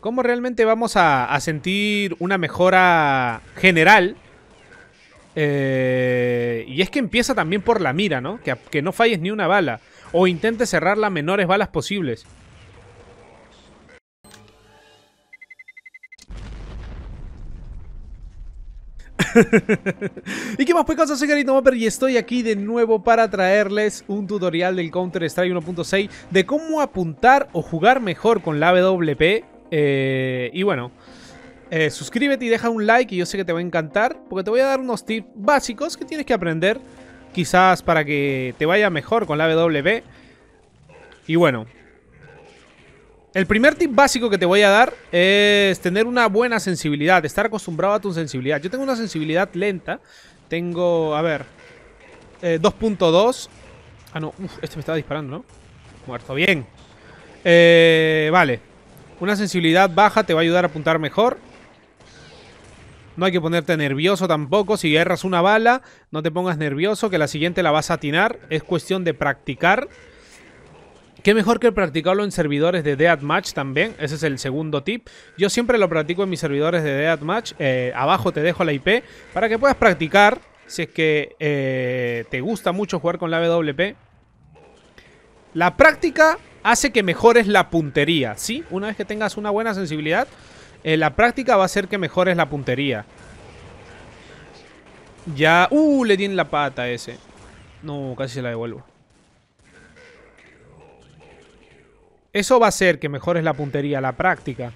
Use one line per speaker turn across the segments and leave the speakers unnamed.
¿Cómo realmente vamos a, sentir una mejora general? Eh, y es que empieza también por la mira, ¿no? Que, no falles ni una bala. O intentes cerrar las menores balas posibles. y qué más pues cosas, soy Carito Mopper y estoy aquí de nuevo para traerles un tutorial del Counter Strike 1.6 de cómo apuntar o jugar mejor con la WP eh, y bueno, eh, suscríbete y deja un like y yo sé que te va a encantar porque te voy a dar unos tips básicos que tienes que aprender quizás para que te vaya mejor con la w Y bueno, el primer tip básico que te voy a dar es tener una buena sensibilidad, estar acostumbrado a tu sensibilidad. Yo tengo una sensibilidad lenta, tengo, a ver, 2.2. Eh, ah, no, este me estaba disparando, ¿no? Muerto, bien. vale, una sensibilidad baja te va a ayudar a apuntar mejor. No hay que ponerte nervioso tampoco. Si erras una bala, no te pongas nervioso, que la siguiente la vas a atinar. Es cuestión de practicar. Qué mejor que practicarlo en servidores de match también. Ese es el segundo tip. Yo siempre lo practico en mis servidores de dead match. Eh, abajo te dejo la IP para que puedas practicar. Si es que eh, te gusta mucho jugar con la WP. La práctica hace que mejores la puntería, ¿sí? Una vez que tengas una buena sensibilidad, eh, la práctica va a hacer que mejores la puntería. Ya... ¡Uh! Le tiene la pata ese. No, casi se la devuelvo. Eso va a hacer que mejores la puntería, la práctica.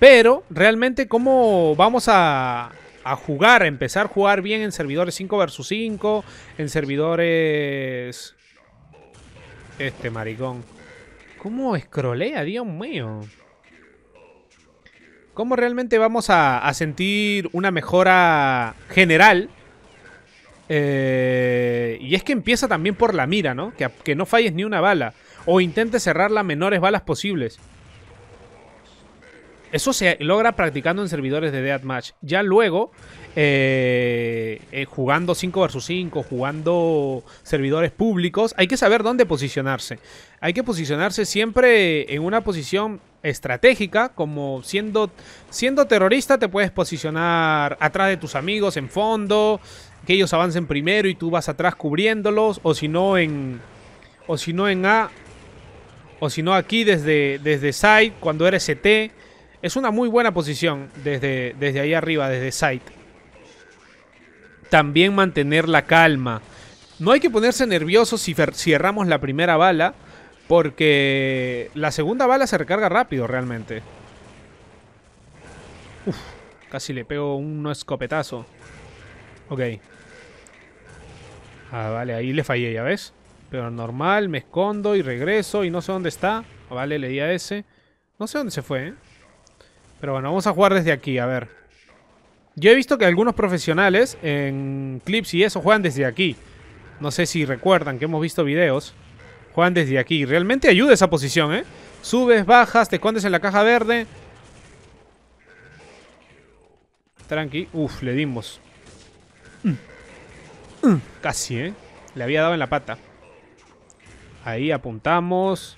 Pero, realmente, ¿cómo vamos a, a jugar, a empezar a jugar bien en servidores 5 vs 5, en servidores... Este maricón. ¿Cómo escrolea? Dios mío. ¿Cómo realmente vamos a, sentir una mejora general? Eh, y es que empieza también por la mira, ¿no? Que, que no falles ni una bala. O intente cerrar las menores balas posibles. Eso se logra practicando en servidores de Deathmatch. Ya luego, eh, eh, jugando 5 vs 5, jugando servidores públicos, hay que saber dónde posicionarse. Hay que posicionarse siempre en una posición estratégica, como siendo, siendo terrorista te puedes posicionar atrás de tus amigos, en fondo, que ellos avancen primero y tú vas atrás cubriéndolos, o si no en... O si no en A, o si no aquí desde, desde side, cuando eres CT e es una muy buena posición desde, desde ahí arriba, desde Sight. También mantener la calma. No hay que ponerse nervioso si, cerramos la primera bala, porque la segunda bala se recarga rápido realmente. Uf, casi le pego un escopetazo. Ok. Ah, vale, ahí le fallé, ya ves. Pero normal, me escondo y regreso y no sé dónde está. Vale, le di a ese. No sé dónde se fue, ¿eh? Pero bueno, vamos a jugar desde aquí, a ver. Yo he visto que algunos profesionales en clips y eso juegan desde aquí. No sé si recuerdan que hemos visto videos. Juegan desde aquí. Realmente ayuda esa posición, ¿eh? Subes, bajas, te escondes en la caja verde. Tranqui. Uf, le dimos. Mm. Mm. Casi, ¿eh? Le había dado en la pata. Ahí apuntamos.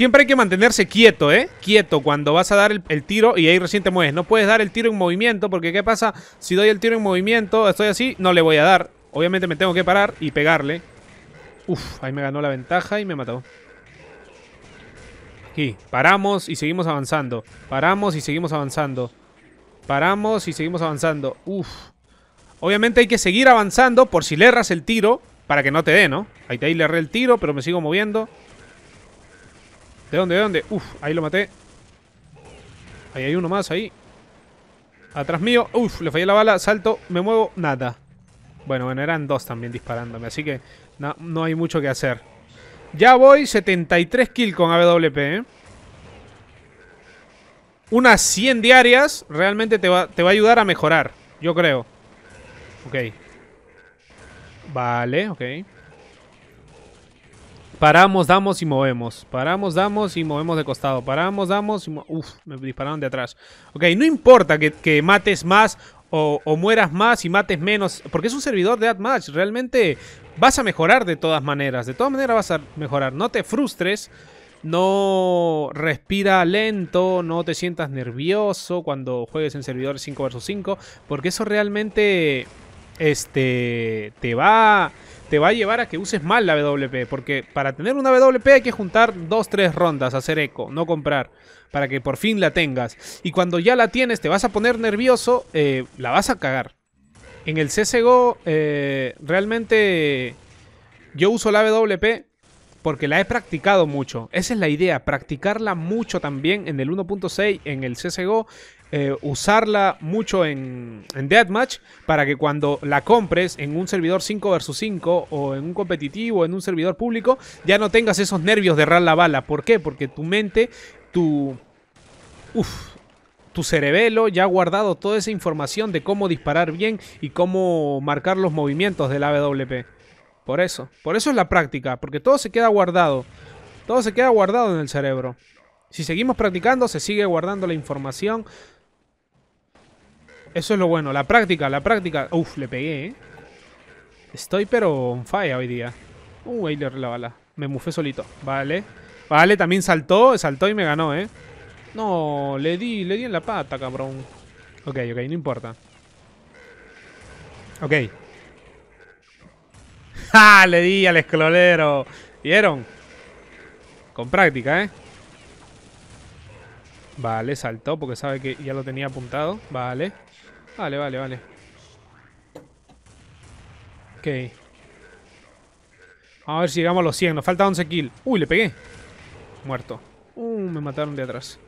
Siempre hay que mantenerse quieto, ¿eh? Quieto cuando vas a dar el, tiro y ahí recién te mueves. No puedes dar el tiro en movimiento porque ¿qué pasa? Si doy el tiro en movimiento, estoy así, no le voy a dar. Obviamente me tengo que parar y pegarle. Uf, ahí me ganó la ventaja y me mató. Aquí, paramos y seguimos avanzando. Paramos y seguimos avanzando. Paramos y seguimos avanzando. Uf. Obviamente hay que seguir avanzando por si le erras el tiro para que no te dé, ¿no? Ahí, te, ahí le erré el tiro, pero me sigo moviendo. ¿De dónde? ¿De dónde? Uf, ahí lo maté. Ahí hay uno más, ahí. Atrás mío. Uf, le fallé la bala. Salto, me muevo, nada. Bueno, bueno, eran dos también disparándome. Así que no, hay mucho que hacer. Ya voy 73 kill con AWP, ¿eh? Unas 100 diarias realmente te va a ayudar a mejorar. Yo creo. Ok. Vale, ok. Paramos, damos y movemos. Paramos, damos y movemos de costado. Paramos, damos y... Uf, me dispararon de atrás. Ok, no importa que, mates más o, o, mueras más y mates menos. Porque es un servidor de Admatch. Realmente vas a mejorar de todas maneras. De todas maneras vas a mejorar. No te frustres. No respira lento, no te sientas nervioso cuando juegues en servidores 5 vs 5, porque eso realmente este, te va te va a llevar a que uses mal la WP, porque para tener una WP hay que juntar 2-3 rondas, hacer eco, no comprar, para que por fin la tengas. Y cuando ya la tienes, te vas a poner nervioso, eh, la vas a cagar. En el CSGO, eh, realmente yo uso la WP porque la he practicado mucho. Esa es la idea, practicarla mucho también en el 1.6, en el CSGO, eh, usarla mucho en, Deathmatch para que cuando la compres en un servidor 5 vs 5 o en un competitivo, en un servidor público, ya no tengas esos nervios de errar la bala. ¿Por qué? Porque tu mente, tu... tu cerebelo ya ha guardado toda esa información de cómo disparar bien y cómo marcar los movimientos del AWP. Por eso. Por eso es la práctica. Porque todo se queda guardado. Todo se queda guardado en el cerebro. Si seguimos practicando, se sigue guardando la información. Eso es lo bueno. La práctica, la práctica. Uf, le pegué, ¿eh? Estoy pero on fire hoy día. Uh, ahí le la bala. Me mufé solito. Vale. Vale, también saltó. Saltó y me ganó, ¿eh? No, le di, le di en la pata, cabrón. Ok, ok, no importa. Ok. ¡Ja! Ah, le di al esclolero. ¿Vieron? Con práctica, ¿eh? Vale, saltó porque sabe que ya lo tenía apuntado. Vale. Vale, vale, vale. Ok. Vamos a ver si llegamos a los 100. Nos falta 11 kills. Uy, le pegué. Muerto. Uh, me mataron de atrás.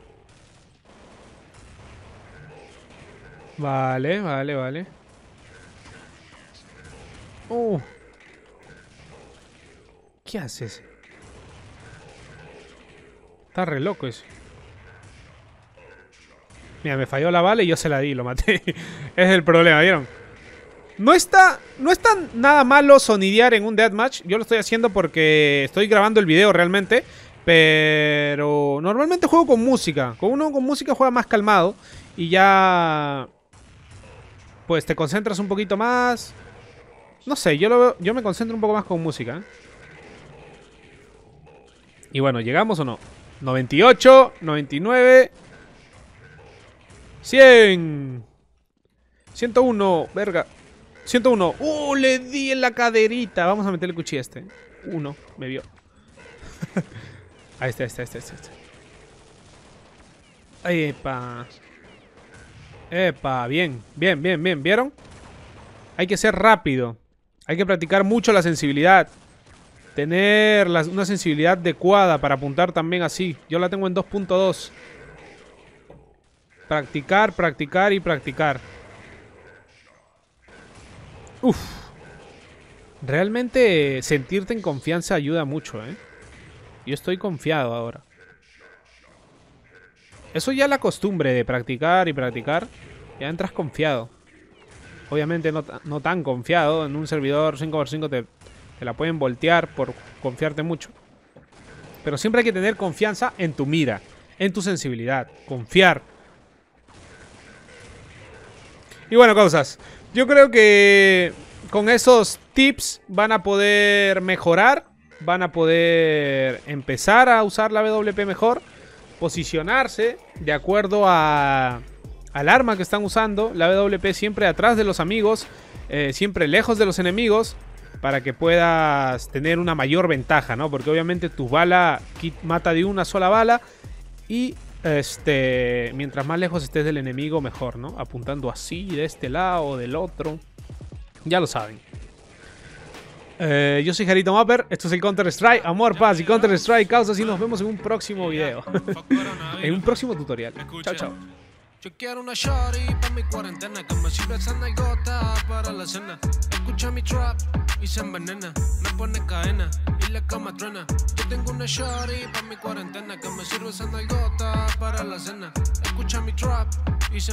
Vale, vale, vale. Uh. ¿Qué haces? Está re loco eso. Mira, me falló la bala y yo se la di, lo maté. es el problema, ¿vieron? No está, no está nada malo sonidear en un deathmatch. Yo lo estoy haciendo porque estoy grabando el video realmente. Pero normalmente juego con música. Con uno con música juega más calmado. Y ya... Pues te concentras un poquito más. No sé, yo, lo, yo me concentro un poco más con música. ¿eh? Y bueno, ¿llegamos o no? 98, 99, 100, 101, verga, 101. ¡Uh! Le di en la caderita. Vamos a meterle cuchillo este. Uno, me vio. ahí está, ahí está, ahí está, ahí Epa. Epa, bien, bien, bien, bien. ¿Vieron? Hay que ser rápido. Hay que practicar mucho la sensibilidad tener una sensibilidad adecuada para apuntar también así. Yo la tengo en 2.2. Practicar, practicar y practicar. Uf. Realmente sentirte en confianza ayuda mucho, ¿eh? Yo estoy confiado ahora. Eso ya es la costumbre de practicar y practicar. Ya entras confiado. Obviamente no, no tan confiado. En un servidor 5x5 te la pueden voltear por confiarte mucho. Pero siempre hay que tener confianza en tu mira, en tu sensibilidad, confiar. Y bueno, causas, yo creo que con esos tips van a poder mejorar, van a poder empezar a usar la WP mejor, posicionarse de acuerdo a, al arma que están usando, la WP siempre atrás de los amigos, eh, siempre lejos de los enemigos, para que puedas tener una mayor ventaja, ¿no? Porque obviamente tus balas mata de una sola bala y este, mientras más lejos estés del enemigo, mejor, ¿no? Apuntando así, de este lado, del otro. Ya lo saben. Eh, yo soy Jarito Mapper, esto es el Counter-Strike, amor, paz y Counter-Strike, causas y nos vemos en un próximo video. en un próximo tutorial. Chao, chao. Escucha trap y se envenena. Me pone cadena y la cama truena. Yo tengo una shorty para mi cuarentena que me sirve esa para la cena. Escucha mi trap y se